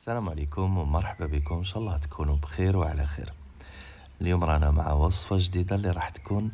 السلام عليكم ومرحبا بكم ان شاء الله تكونوا بخير وعلى خير اليوم رانا مع وصفه جديده اللي راح تكون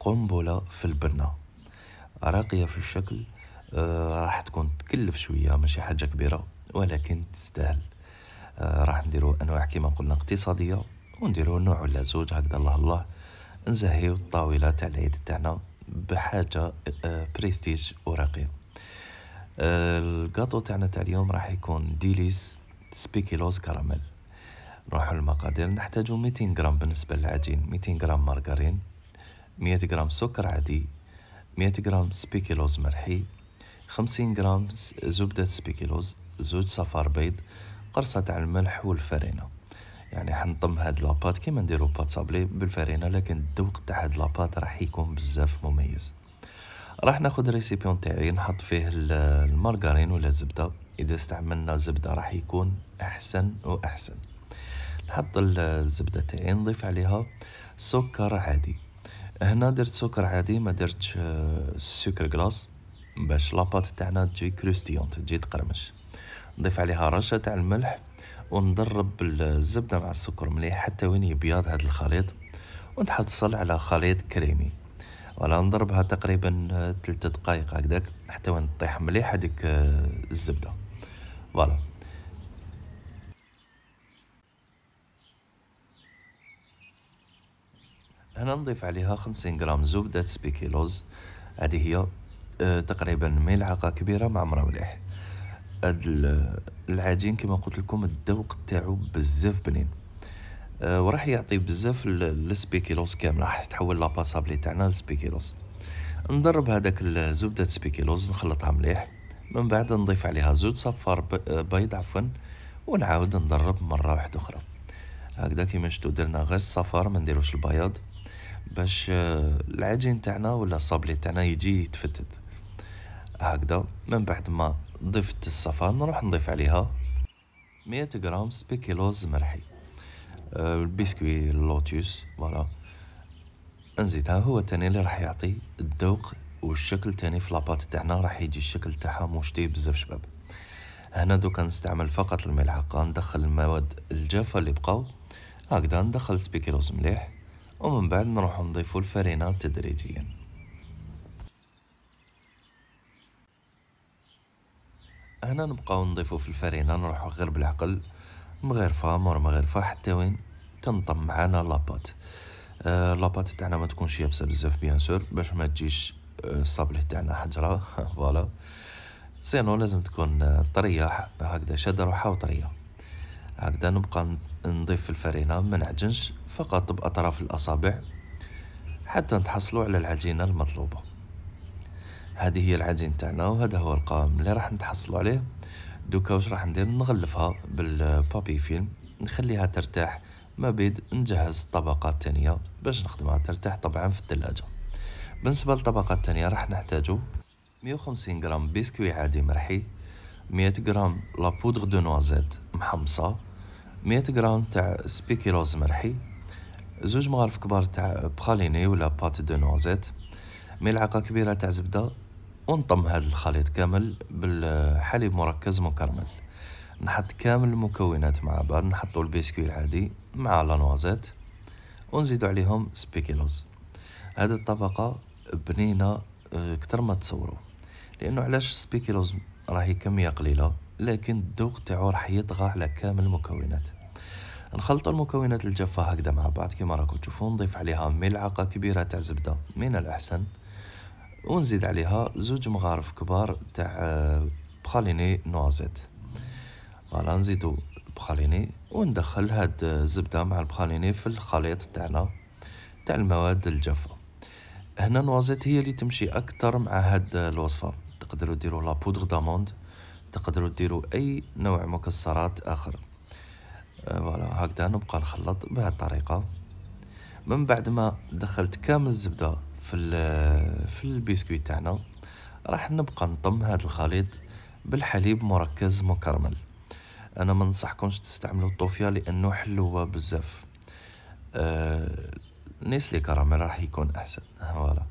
قنبله في البنه راقيه في الشكل آه راح تكون تكلف شويه ماشي حاجه كبيره ولكن تستاهل آه راح نديرو انواع كما قلنا اقتصاديه ونديرو نوع ولا زوج هكذا الله الله نزهيو الطاوله تاع العيد تاعنا بحاجه آه بريستيج وراقيه آه، الكاطو تاعنا تاع اليوم راح يكون ديليس سبيكيلوز كراميل نروحو للمقادير نحتاجو ميتين غرام بالنسبة للعجين ميتين غرام مارغرين مية غرام سكر عادي مية غرام سبيكيلوز مرحي خمسين غرام زبدة سبيكيلوز زوج صفار بيض قرصة تاع الملح والفرينة يعني حنطم هاد لاباط كيما نديرو بات صابلي بالفرينة لكن الذوق تاع هاد لاباط راح يكون بزاف مميز راح ناخد ريسيبيون تاعي نحط فيه المارغرين ولا الزبده إذا استعملنا زبدة راح يكون أحسن وأحسن نحط الزبدة تاعي نضيف عليها سكر عادي هنا درت سكر عادي ما درتش آه، سكر كلاص باش لاباط تاعنا تجي كروستيون تجي تقرمش نضيف عليها رشة تاع الملح وندرب الزبدة مع السكر مليح حتى وين يبيض هذا الخليط ونحصل على خليط كريمي ولا نضربها تقريبا 3 آه، دقائق هكذاك حتى وين تطيح مليح هذيك آه، الزبده Voilà. هنا نضيف عليها خمسين غرام زبدة سبيكيلوز هذه هي آه، تقريبا ملعقة كبيرة مع مراولح هاد العجين كما قلت لكم الذوق تاعو بزاف بنين آه، وراح يعطي بزاف السبيكيلوز كامل راح تحول لاباسابلي تاعنا لسبيكيلوز نضرب هذاك الزبدة سبيكيلوز نخلطها مليح من بعد نضيف عليها زوج صفار بيض عفوا ونعاود نضرب مرة واحدة أخرى هكذا كيما شتو درنا غير الصفار ما نديروش البياض باش آه، العجين تاعنا ولا الصابلي تاعنا يجي يتفتت هكذا من بعد ما ضفت الصفار نروح نضيف عليها مية غرام سبيكيلوز مرحي آه، البسكوي اللوتيوس فوالا نزيدها هو تاني اللي راح يعطي الذوق والشكل تاني في لاباط تاعنا راح يجي الشكل تاعها مشتي طيب بزاف شباب هنا دوكا نستعمل فقط الملعقة ندخل المواد الجافة اللي بقاو هكذا ندخل سبيكيروز مليح ومن بعد نروح نضيفو الفرينة تدريجيا هنا نبقاو نضيفو في الفرينة نروحو غير بالعقل مغرفة مور مغرفة حتى وين تنطم معانا لاباط آه لاباط تاعنا ما تكونش يابسه بزاف بيان سور باش ما تجيش الصابلي تاعنا حجره فوالا سينو لازم تكون طريه هكذا شاده روحها وطريه هكذا نبقى نضيف في الفرينه ما نعجنش فقط باطراف الاصابع حتى نتحصلوا على العجينه المطلوبه هذه هي العجين تاعنا وهذا هو القوام اللي راح نتحصلوا عليه دوكا واش راح ندير نغلفها بالبابي فيلم نخليها ترتاح ما بيد نجهز الطبقه الثانيه باش نخدمها ترتاح طبعا في الثلاجه بالنسبة للطبقة الثانية راح نحتاجو 150 غرام بسكوي عادي مرحي 100 غرام لابودغ دو نوازيت محمصة 100 غرام تاع سبيكيروز مرحي زوج مغارف كبار تاع بخاليني ولا بات دو نوازيت ملعقة كبيرة تاع زبدة ونطم هذا الخليط كامل بالحليب مركز مكرمل نحط كامل المكونات مع بعض نحطو البسكوي العادي مع لا نوازيت ونزيدو عليهم سبيكيلوز هذه الطبقة بنينه آه، كتر ما تصوروا لانه علاش السبيكيلوز راهي كميه قليله لكن الذوق تاعو راح يطغى على كامل المكونات نخلطوا المكونات الجافه هكذا مع بعض كما راكم تشوفون نضيف عليها ملعقه كبيره تاع زبده من الاحسن ونزيد عليها زوج مغارف كبار تاع آه، بخاليني نوازيت فوالا نزيدو البخاليني وندخل هاد الزبده آه، مع البخاليني في الخليط تاعنا تاع المواد الجافه هنا نوازيت هي اللي تمشي اكثر مع هاد الوصفه تقدروا ديروا لا بودغ داموند تقدروا ديروا اي نوع مكسرات اخر آه، فوالا أه هكذا نبقى نخلط بهذه الطريقه من بعد ما دخلت كامل الزبده في في البسكويت تاعنا راح نبقى نطم هذا الخليط بالحليب مركز مكرمل انا ما تستعملوا الطوفيا لانه حلوه بزاف أه نسلي كراميل راح يكون احسن فوالا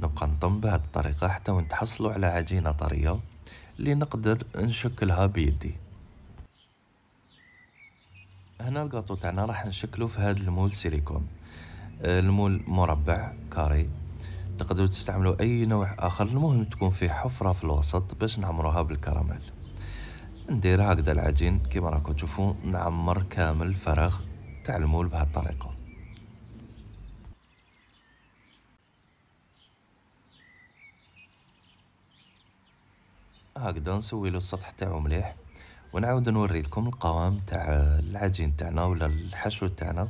نبقى نطم بهاد الطريقة حتى ونتحصلوا على عجينة طرية اللي نقدر نشكلها بيدي هنا الكاطو تاعنا راح نشكلو في هاد المول سيليكون آه، المول مربع كاري تقدروا تستعملوا اي نوع اخر المهم تكون فيه حفره في الوسط باش نعمروها بالكراميل ندير هكذا العجين كيما راكم تشوفوا نعمر كامل الفراغ تاع المول الطريقه هكذا نسوي له السطح تاعو مليح ونعاود نوري لكم القوام تاع العجين تاعنا ولا الحشو تاعنا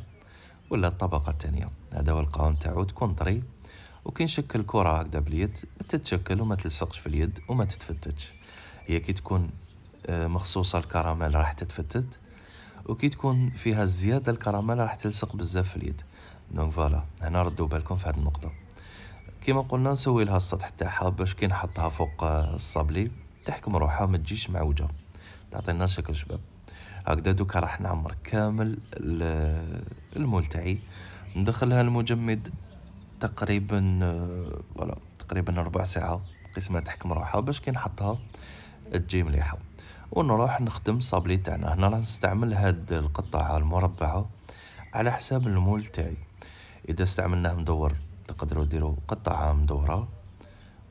ولا الطبقه الثانيه هذا هو القوام تاعو تكون طري وكي نشكل كره هكذا باليد تتشكل وما تلصقش في اليد وما تتفتتش هي كي تكون آه، مخصوصه الكراميل راح تتفتت وكي تكون فيها الزياده الكراميل راح تلصق بزاف في اليد دونك فوالا هنا ردوا بالكم في هذه النقطه كيما قلنا نسوي لها السطح تاعها باش كي نحطها فوق آه، الصابلي تحكم روحها ما تجيش معوجة تعطينا شكل شباب هكذا دوكا راح نعمر كامل المول تاعي ندخلها المجمد تقريبا فوالا تقريبا ربع ساعة قسمة تحكم روحها باش كي نحطها تجي مليحة ونروح نخدم صابلي تاعنا هنا راح نستعمل هاد القطعة المربعة على حساب المول تاعي اذا استعملناه مدور تقدروا ديروا قطعة مدورة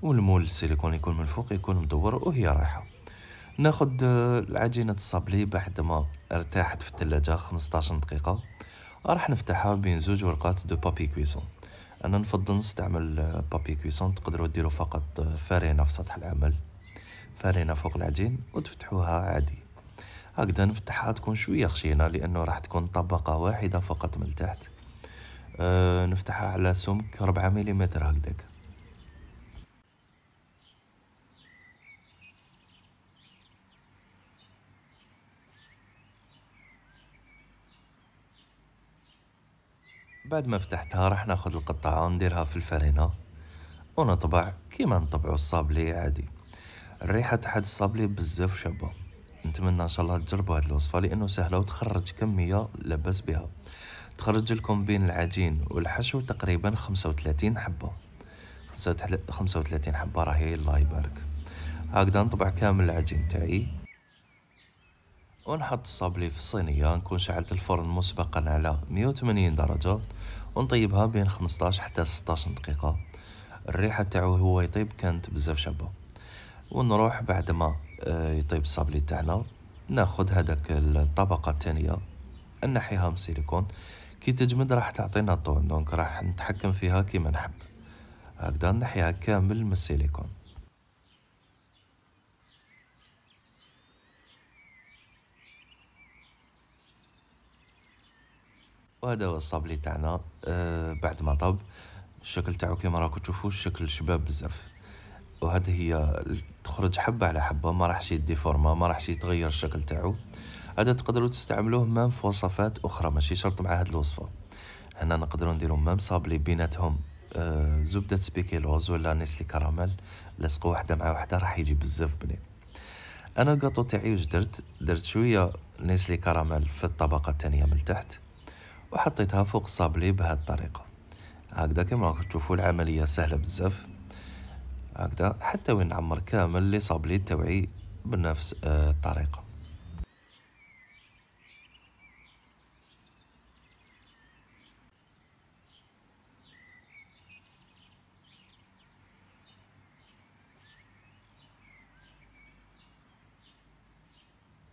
والمول السيليكون يكون من الفوق يكون مدور وهي رايحه ناخد آه، العجينة الصابلي بعد ما ارتاحت في الثلاجة 15 دقيقة راح نفتحها بين زوج ورقات دو بابي كويسون انا نفضل نستعمل آه، بابي كويسون تقدروا ديروا فقط آه، فرينة في سطح العمل فرينة فوق العجين وتفتحوها عادي هكذا نفتحها تكون شوية خشينة لأنه راح تكون طبقة واحدة فقط من تحت أه نفتحها على سمك 4 ملم هكذاك بعد ما فتحتها راح ناخد القطعة ونديرها في الفرينة ونطبع كيما نطبعو الصابلي عادي الريحة تاع هاد الصابلي بزاف شابة نتمنى ان شاء الله تجربوا هاد الوصفة لانه سهلة وتخرج كمية لاباس بها تخرج لكم بين العجين والحشو تقريبا خمسة حبة خمسة حبة راهي الله يبارك هكذا نطبع كامل العجين تاعي ونحط الصابلي في الصينية نكون شعلت الفرن مسبقا على 180 درجة ونطيبها بين 15 حتى 16 دقيقة الريحة تاعو هو يطيب كانت بزاف شابة ونروح بعد ما آه، يطيب الصابلي تاعنا ناخد هذاك الطبقة الثانية نحيها من السيليكون كي تجمد راح تعطينا طول دونك راح نتحكم فيها كيما نحب هكذا نحيها كامل من السيليكون وهذا هو الصابلي تاعنا آه بعد ما طاب الشكل تاعو كيما راكم تشوفوا الشكل شباب بزاف وهذه هي تخرج حبه على حبه ما راحش يدي فورما ما راحش يتغير الشكل تاعو هذا تقدروا تستعملوه مام في وصفات اخرى ماشي شرط مع هاد الوصفه هنا نقدروا نديروا مام صابلي بيناتهم آه زبده سبيكيلوز ولا نيسلي كراميل لصقوا واحده مع واحده راح يجي بزاف بنين انا الكاطو تاعي واش درت درت شويه نيسلي كراميل في الطبقه الثانيه من تحت وحطيتها فوق الصابلي بهذه الطريقة هكذا كما راكم تشوفوا العملية سهلة بزاف هكذا حتى وين نعمر كامل لي صابلي تاوعي بنفس آه، الطريقة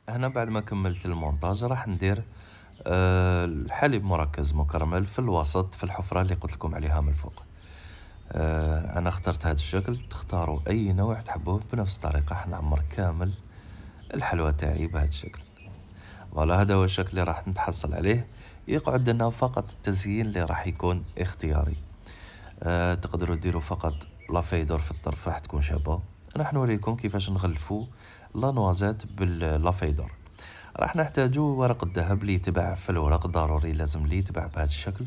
هنا بعد ما كملت المونتاج راح ندير آه، الحليب مركز مكرمل في الوسط في الحفرة اللي قلت لكم عليها من الفوق آه، أنا اخترت هذا الشكل تختاروا أي نوع تحبوه بنفس الطريقة حنعمر كامل الحلوى تاعي بهذا الشكل فوالا هذا هو الشكل اللي راح نتحصل عليه يقعد لنا فقط التزيين اللي راح يكون اختياري آه تقدروا ديروا فقط لافيدور في الطرف راح تكون شابة راح نوريكم كيفاش نغلفوا لا نوازات راح نحتاجو ورق الذهب اللي يتبع في الورق ضروري لازم اللي يتبع بهذا الشكل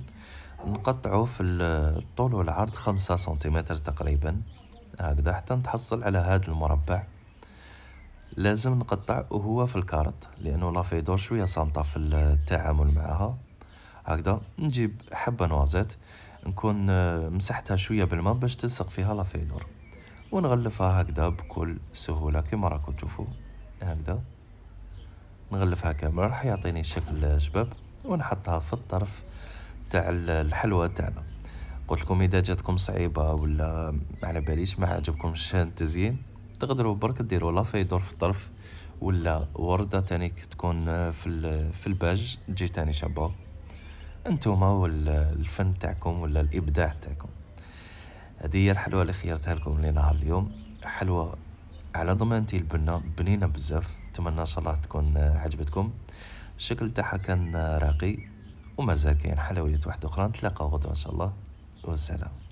نقطعو في الطول والعرض خمسة سنتيمتر تقريبا هكذا حتى نتحصل على هذا المربع لازم نقطع وهو في الكارت لانه لافيدور شويه صامته في التعامل معها هكذا نجيب حبه نوازيت نكون آه، مسحتها شويه بالماء باش تلصق فيها لافيدور ونغلفها هكذا بكل سهوله كما راكم تشوفوا هكذا نغلفها كامل راح يعطيني شكل شباب ونحطها في الطرف تاع الحلوى تاعنا قلت لكم اذا جاتكم صعيبه ولا على باليش ما عجبكمش التزيين تقدروا برك ديروا لافيدور في الطرف ولا ورده تاني تكون في في الباج تجي تاني شابه انتوما والفن تاعكم ولا الابداع تاعكم هذه هي الحلوى اللي خيرتها لكم لنهار اليوم حلوى على ضمانتي البنه بنينه بزاف نتمنى ان شاء الله تكون عجبتكم الشكل تاعها كان راقي ومازال كاين حلويات واحده اخرى نتلاقاو غدوه ان شاء الله والسلام